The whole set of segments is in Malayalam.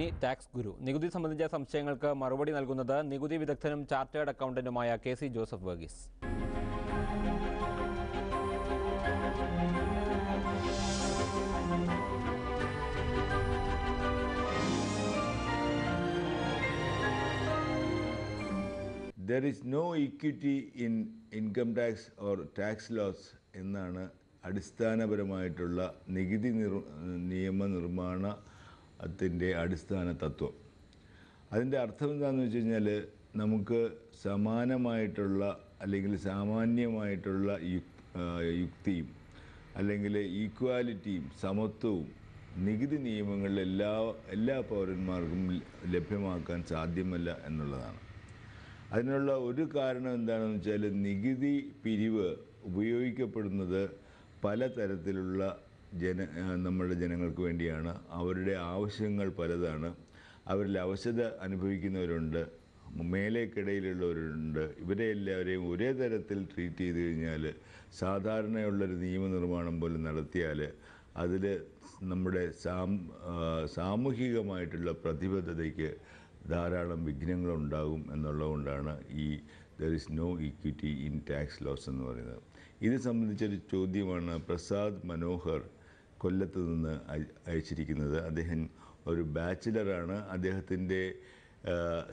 ഇനി ടാക്സ് ഗുരു നികുതി സംബന്ധിച്ച സംശയങ്ങൾക്ക് മറുപടി നൽകുന്നത് നികുതി വിദഗ്ധനും ചാർട്ടേഡ് അക്കൗണ്ടന്റുമായ K C Joseph Varghese there is no equity in income tax or tax loss എന്നാണ് അടിസ്ഥാനപരമായിട്ടുള്ള നികുതി നിർ നിയമനിർമ്മാണ അതിൻ്റെ അടിസ്ഥാന തത്വം അതിൻ്റെ അർത്ഥം എന്താണെന്ന് വെച്ച് കഴിഞ്ഞാൽ നമുക്ക് സമാനമായിട്ടുള്ള അല്ലെങ്കിൽ സാമാന്യമായിട്ടുള്ള യുക്തിയും അല്ലെങ്കിൽ ഈക്വാലിറ്റിയും സമത്വവും നികുതി നിയമങ്ങളിൽ എല്ലാ എല്ലാ പൗരന്മാർക്കും ലഭ്യമാക്കാൻ സാധ്യമല്ല എന്നുള്ളതാണ് അതിനുള്ള ഒരു കാരണം എന്താണെന്ന് വെച്ചാൽ നികുതി പിരിവ് ഉപയോഗിക്കപ്പെടുന്നത് പലതരത്തിലുള്ള ജന നമ്മളുടെ ജനങ്ങൾക്ക് വേണ്ടിയാണ് അവരുടെ ആവശ്യങ്ങൾ പലതാണ് അവരിൽ അവശത അനുഭവിക്കുന്നവരുണ്ട് മേലേക്കിടയിലുള്ളവരുണ്ട് ഇവരെ എല്ലാവരെയും ഒരേ തരത്തിൽ ട്രീറ്റ് ചെയ്ത് കഴിഞ്ഞാൽ സാധാരണയുള്ളൊരു നിയമനിർമ്മാണം പോലെ നടത്തിയാൽ അതിൽ നമ്മുടെ സാം സാമൂഹികമായിട്ടുള്ള പ്രതിബദ്ധതയ്ക്ക് ധാരാളം വിഘ്നങ്ങളുണ്ടാകും എന്നുള്ളതുകൊണ്ടാണ് ഈ there is no equity in tax loss എന്ന് പറയുന്നത് ഇത് സംബന്ധിച്ചൊരു ചോദ്യമാണ് പ്രസാദ് മനോഹർ കൊല്ലത്ത് നിന്ന് അയച്ചിരിക്കുന്നത് അദ്ദേഹം ഒരു ബാച്ചിലറാണ് അദ്ദേഹത്തിൻ്റെ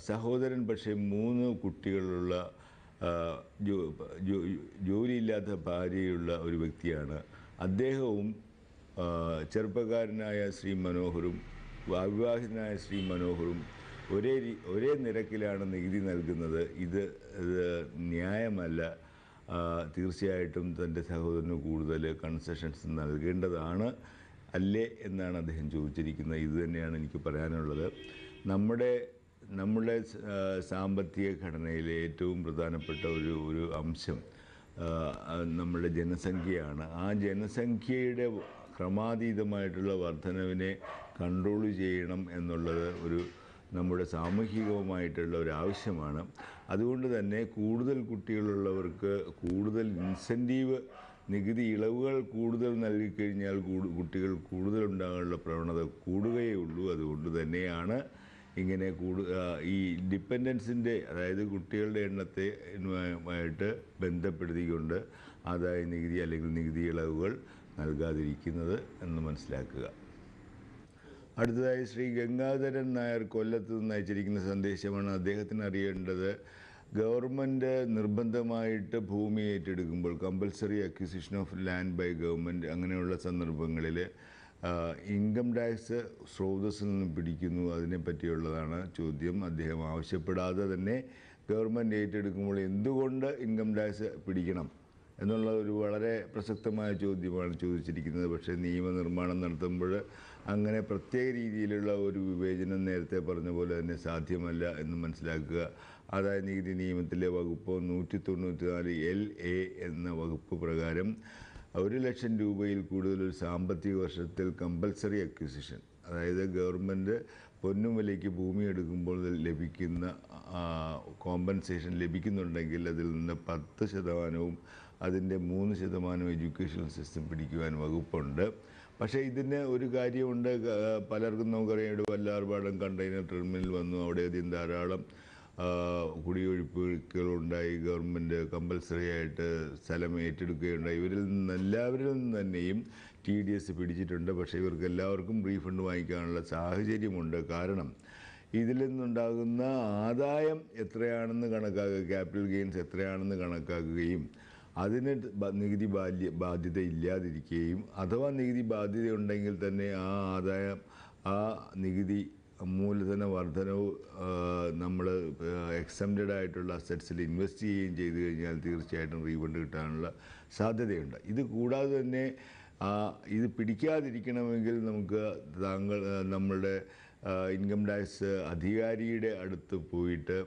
സഹോദരൻ പക്ഷേ മൂന്ന് കുട്ടികളുള്ള ജോലിയില്ലാത്ത ഭാര്യയുള്ള ഒരു വ്യക്തിയാണ് അദ്ദേഹവും ചെറുപ്പക്കാരനായ ശ്രീ മനോഹറും അവിവാഹിതനായ ശ്രീ മനോഹറും ഒരേ ഒരേ നിരക്കിലാണ് നികുതി നൽകുന്നത് ഇത് ന്യായമല്ല തീർച്ചയായിട്ടും തൻ്റെ സഹോദരന് കൂടുതൽ കൺസെഷൻസ് നൽകേണ്ടതാണ് അല്ലേ എന്നാണ് അദ്ദേഹം ചോദിച്ചിരിക്കുന്നത് ഇത് തന്നെയാണ് എനിക്ക് പറയാനുള്ളത് നമ്മുടെ നമ്മുടെ സാമ്പത്തിക ഘടനയിലെ ഏറ്റവും പ്രധാനപ്പെട്ട ഒരു ഒരു അംശം നമ്മുടെ ജനസംഖ്യയാണ് ആ ജനസംഖ്യയുടെ ക്രമാതീതമായിട്ടുള്ള വർധനവിനെ കൺട്രോൾ ചെയ്യണം എന്നുള്ളത് ഒരു നമ്മുടെ സാമൂഹികവുമായിട്ടുള്ള ഒരു ആവശ്യമാണ് അതുകൊണ്ട് തന്നെ കൂടുതൽ കുട്ടികളുള്ളവർക്ക് കൂടുതൽ ഇൻസെൻറ്റീവ് നികുതി ഇളവുകൾ കൂടുതൽ നൽകിക്കഴിഞ്ഞാൽ കുട്ടികൾ കൂടുതൽ ഉണ്ടാകാനുള്ള പ്രവണത കൂടുകയേ ഉള്ളൂ അതുകൊണ്ട് തന്നെയാണ് ഇങ്ങനെ കൂടു ഈ ഡിപ്പെൻഡൻസിൻ്റെ അതായത് കുട്ടികളുടെ എണ്ണത്തെ ആയിട്ട് ബന്ധപ്പെടുത്തിക്കൊണ്ട് ആദായ നികുതി അല്ലെങ്കിൽ നികുതി ഇളവുകൾ നൽകാതിരിക്കുന്നത് എന്ന് മനസ്സിലാക്കുക അടുത്തതായി ശ്രീ ഗംഗാധരൻ നായർ കൊല്ലത്ത് നിന്ന് അയച്ചിരിക്കുന്ന സന്ദേശമാണ് അദ്ദേഹത്തിന് അറിയേണ്ടത് ഗവൺമെൻറ് നിർബന്ധമായിട്ട് ഭൂമി ഏറ്റെടുക്കുമ്പോൾ compulsory acquisition of land by government അങ്ങനെയുള്ള സന്ദർഭങ്ങളിൽ ഇൻകം ടാക്സ് സ്രോതസ്സിൽ നിന്ന് പിടിക്കുന്നു അതിനെപ്പറ്റിയുള്ളതാണ് ചോദ്യം അദ്ദേഹം ആവശ്യപ്പെടാതെ തന്നെ ഗവൺമെൻറ് ഏറ്റെടുക്കുമ്പോൾ എന്തുകൊണ്ട് ഇൻകം ടാക്സ് പിടിക്കണം എന്നുള്ള ഒരു വളരെ പ്രസക്തമായ ചോദ്യമാണ് ചോദിച്ചിരിക്കുന്നത് പക്ഷേ നിയമനിർമ്മാണം നടത്തുമ്പോൾ അങ്ങനെ പ്രത്യേക രീതിയിലുള്ള ഒരു വിവേചനം നേരത്തെ പറഞ്ഞ പോലെ തന്നെ സാധ്യമല്ല എന്ന് മനസ്സിലാക്കുക ആദായ നികുതി നിയമത്തിലെ വകുപ്പ് നൂറ്റി നാല് എൽ എ എന്ന വകുപ്പ് പ്രകാരം ഒരു ലക്ഷം രൂപയിൽ കൂടുതൽ ഒരു സാമ്പത്തിക വർഷത്തിൽ കമ്പൽസറി അക്വിസിഷൻ അതായത് ഗവൺമെൻറ് പൊന്നും വിലയ്ക്ക് ഭൂമി എടുക്കുമ്പോൾ ലഭിക്കുന്ന കോമ്പൻസേഷൻ ലഭിക്കുന്നുണ്ടെങ്കിൽ അതിൽ നിന്ന് പത്ത് ശതമാനവും അതിൻ്റെ മൂന്ന് ശതമാനം എഡ്യൂക്കേഷണൽ സിസ്റ്റം പിടിക്കുവാൻ വകുപ്പുണ്ട് പക്ഷേ ഇതിന് ഒരു കാര്യമുണ്ട് പലർക്കും നമുക്കറിയാം ഇവിടെ വല്ലാർപാടം കണ്ടെയ്നർ ടെർമിനൽ വന്നു അവിടെ അധികം ധാരാളം കുടിയൊഴിപ്പുകളുണ്ടായി ഗവൺമെൻറ് കമ്പൽസറി ആയിട്ട് സ്ഥലം ഏറ്റെടുക്കുകയുണ്ടായി ഇവരിൽ നിന്ന് എല്ലാവരിൽ നിന്ന് തന്നെയും ടി ഡി എസ് പിടിച്ചിട്ടുണ്ട് പക്ഷേ ഇവർക്ക് എല്ലാവർക്കും റീഫണ്ട് വാങ്ങിക്കാനുള്ള സാഹചര്യമുണ്ട് കാരണം ഇതിൽ നിന്നുണ്ടാകുന്ന ആദായം എത്രയാണെന്ന് കണക്കാക്കുക ക്യാപിറ്റൽ ഗെയിൻസ് എത്രയാണെന്ന് കണക്കാക്കുകയും അതിന് നികുതി ബാല്യ ബാധ്യത ഇല്ലാതിരിക്കുകയും അഥവാ നികുതി ബാധ്യത ഉണ്ടെങ്കിൽ തന്നെ ആ ആദായം ആ നികുതി മൂലധന വർധനവ് നമ്മൾ എക്സംറ്റഡ് ആയിട്ടുള്ള അസറ്റ്സിൽ ഇൻവെസ്റ്റ് ചെയ്യുകയും ചെയ്തു കഴിഞ്ഞാൽ തീർച്ചയായിട്ടും റീഫണ്ട് കിട്ടാനുള്ള സാധ്യതയുണ്ട് ഇത് കൂടാതെ തന്നെ ഇത് പിടിക്കാതിരിക്കണമെങ്കിൽ നമുക്ക് താങ്കൾ നമ്മളുടെ ഇൻകം ടാക്സ് അധികാരിയുടെ അടുത്ത് പോയിട്ട്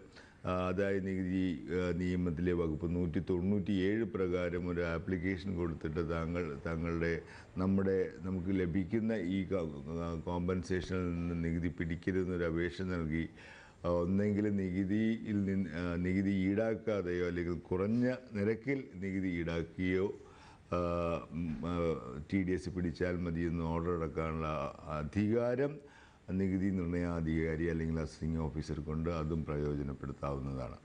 ആദായ നികുതി നിയമത്തിലെ വകുപ്പ് നൂറ്റി തൊണ്ണൂറ്റി ഏഴ് പ്രകാരം ഒരു ആപ്ലിക്കേഷൻ കൊടുത്തിട്ട് താങ്കൾ താങ്കളുടെ നമ്മുടെ നമുക്ക് ലഭിക്കുന്ന ഈ കോമ്പൻസേഷനിൽ നിന്ന് നികുതി പിടിക്കരുതെന്നൊരു അപേക്ഷ നൽകി ഒന്നെങ്കിൽ നികുതിയിൽ നിന്ന് നികുതി ഈടാക്കാതെയോ അല്ലെങ്കിൽ കുറഞ്ഞ നിരക്കിൽ നികുതി ഈടാക്കിയോ ടി ഡി എസ് പിടിച്ചാൽ മതിയെന്ന് ഓർഡർ അടക്കാനുള്ള അധികാരം നികുതി നിർണയാധികാരി അല്ലെങ്കിൽ അസിസ്റ്റിംഗ് ഓഫീസർ കൊണ്ട് അതും പ്രയോജനപ്പെടുത്താവുന്നതാണ്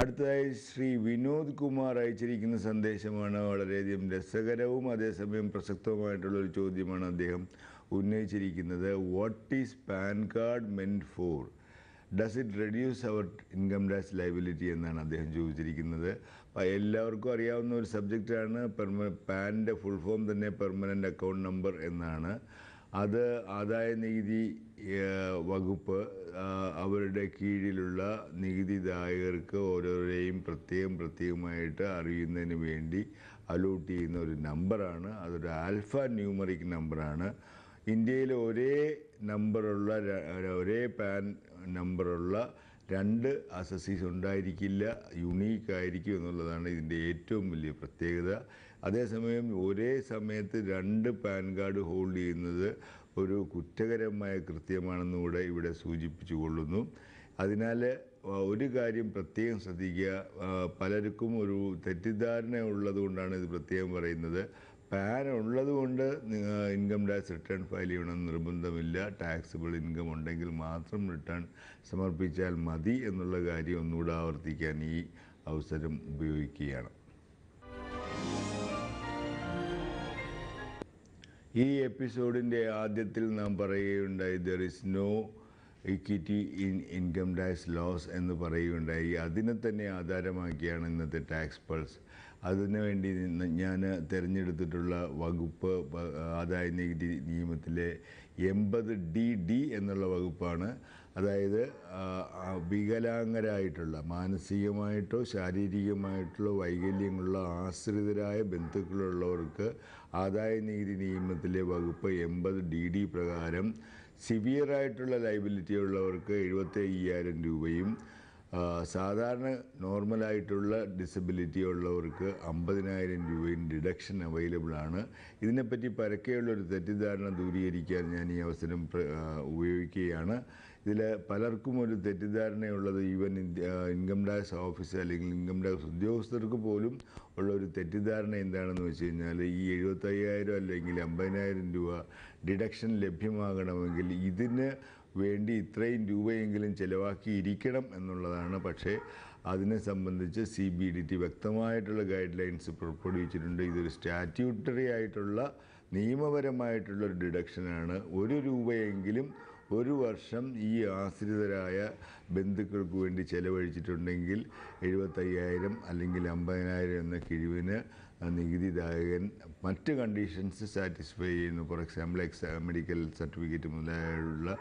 അടുത്തതായി ശ്രീ വിനോദ് കുമാർ അയച്ചിരിക്കുന്ന സന്ദേശമാണ് വളരെയധികം രസകരവും അതേസമയം പ്രസക്തവുമായിട്ടുള്ള ഒരു ചോദ്യമാണ് അദ്ദേഹം ഉന്നയിച്ചിരിക്കുന്നത് what is PAN card meant for does it reduce our income tax liability എന്നാണ് അദ്ദേഹം ചോദിച്ചിരിക്കുന്നത് എല്ലാവർക്കും അറിയാവുന്ന ഒരു സബ്ജക്റ്റാണ് പെർമ പാൻ്റെ ഫുൾ ഫോം തന്നെ പെർമനൻ്റ് അക്കൗണ്ട് നമ്പർ എന്നാണ് അത് നികുതി വകുപ്പ് അവരുടെ കീഴിലുള്ള നികുതിദായകർക്ക് ഓരോരെയും പ്രത്യേകം പ്രത്യേകമായിട്ട് അറിയുന്നതിന് വേണ്ടി അലോട്ട് ചെയ്യുന്ന ഒരു നമ്പറാണ് അതൊരു ആൽഫ ന്യൂമറിക് നമ്പറാണ് ഇന്ത്യയിൽ ഒരേ നമ്പറുള്ള ഒരേ പാൻ നമ്പറുള്ള രണ്ട് അസസീസ് ഉണ്ടായിരിക്കില്ല യുണീക്ക് ആയിരിക്കും എന്നുള്ളതാണ് ഇതിൻ്റെ ഏറ്റവും വലിയ പ്രത്യേകത അതേസമയം ഒരേ സമയത്ത് രണ്ട് പാൻ കാർഡ് ഹോൾഡ് ചെയ്യുന്നത് ഒരു കുറ്റകരമായ കൂടെ ഇവിടെ സൂചിപ്പിച്ചു കൊള്ളുന്നു അതിനാൽ ഒരു കാര്യം പ്രത്യേകം ശ്രദ്ധിക്കുക പലർക്കും ഒരു തെറ്റിദ്ധാരണ ഉള്ളതുകൊണ്ടാണ് ഇത് പ്രത്യേകം പറയുന്നത് പാൻ ഉള്ളതുകൊണ്ട് ഇൻകം ടാക്സ് റിട്ടേൺ ഫയൽ ചെയ്യണമെന്ന് നിർബന്ധമില്ല ടാക്സിബിൾ ഇൻകം ഉണ്ടെങ്കിൽ മാത്രം റിട്ടേൺ സമർപ്പിച്ചാൽ മതി എന്നുള്ള കാര്യം ഒന്നുകൂടെ ആവർത്തിക്കാൻ ഈ അവസരം ഉപയോഗിക്കുകയാണ് ഈ എപ്പിസോഡിൻ്റെ ആദ്യത്തിൽ നാം പറയുകയുണ്ടായി there is no equity in income tax loss എന്ന് പറയുകയുണ്ടായി അതിനെ തന്നെ ആധാരമാക്കിയാണ് ഇന്നത്തെ ടാക്സ് പൾസ് അതിനുവേണ്ടി ഞാൻ തിരഞ്ഞെടുത്തിട്ടുള്ള വകുപ്പ് ആദായ നികുതി നിയമത്തിലെ എൺപത് ഡി ഡി എന്നുള്ള വകുപ്പാണ് അതായത് വികലാംഗരായിട്ടുള്ള മാനസികമായിട്ടോ ശാരീരികമായിട്ടുള്ള വൈകല്യങ്ങളുള്ള ആശ്രിതരായ ബന്ധുക്കളുള്ളവർക്ക് ആദായ നികുതി നിയമത്തിലെ വകുപ്പ് എൺപത് ഡി ഡി പ്രകാരം സിവിയറായിട്ടുള്ള ലൈബിലിറ്റി ഉള്ളവർക്ക് എഴുപത്തി അയ്യായിരം രൂപയും സാധാരണ നോർമലായിട്ടുള്ള ഡിസബിലിറ്റി ഉള്ളവർക്ക് അമ്പതിനായിരം രൂപയും ഡിഡക്ഷൻ അവൈലബിൾ ആണ് ഇതിനെപ്പറ്റി പരക്കെയുള്ളൊരു തെറ്റിദ്ധാരണ ദൂരീകരിക്കാൻ ഞാൻ ഈ അവസരം ഉപയോഗിക്കുകയാണ് ഇതിൽ പലർക്കും ഒരു തെറ്റിദ്ധാരണയുള്ളത് ഈവൻ ഇൻകം ടാക്സ് ഓഫീസർ അല്ലെങ്കിൽ ഇൻകം ടാക്സ് ഉദ്യോഗസ്ഥർക്ക് പോലും ഉള്ള ഒരു തെറ്റിദ്ധാരണ എന്താണെന്ന് വെച്ച് കഴിഞ്ഞാൽ ഈ എഴുപത്തയ്യായിരം അല്ലെങ്കിൽ അമ്പതിനായിരം രൂപ ഡിഡക്ഷൻ ലഭ്യമാകണമെങ്കിൽ ഇതിന് വേണ്ടി ഇത്രയും രൂപയെങ്കിലും ചിലവാക്കിയിരിക്കണം എന്നുള്ളതാണ് പക്ഷേ അതിനെ സംബന്ധിച്ച് സി ബി ഡി ടി വ്യക്തമായിട്ടുള്ള ഗൈഡ് ലൈൻസ് പുറപ്പെടുവിച്ചിട്ടുണ്ട് ഇതൊരു സ്റ്റാറ്റ്യൂട്ടറി ആയിട്ടുള്ള നിയമപരമായിട്ടുള്ള ഒരു ഡിഡക്ഷനാണ് ഒരു രൂപയെങ്കിലും ഒരു വർഷം ഈ ആശ്രിതരായ ബന്ധുക്കൾക്ക് വേണ്ടി ചെലവഴിച്ചിട്ടുണ്ടെങ്കിൽ എഴുപത്തയ്യായിരം അല്ലെങ്കിൽ അമ്പതിനായിരം എന്ന കിഴിവിന് നികുതിദായകൻ മറ്റ് കണ്ടീഷൻസ് സാറ്റിസ്ഫൈ ചെയ്യുന്നു ഫോർ എക്സാമ്പിൾ എക്സാ മെഡിക്കൽ സർട്ടിഫിക്കറ്റ് മുതലായുള്ള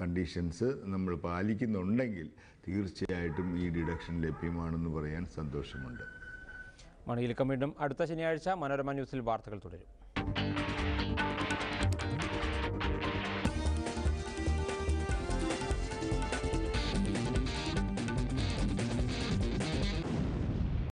കണ്ടീഷൻസ് നമ്മൾ പാലിക്കുന്നുണ്ടെങ്കിൽ തീർച്ചയായിട്ടും ഈ ഡിഡക്ഷൻ ലഭ്യമാണെന്ന് പറയാൻ സന്തോഷമുണ്ട് മണിയിൽക്കം വീണ്ടും അടുത്ത ശനിയാഴ്ച മനോരമ ന്യൂസിൽ വാർത്തകൾ തുടരും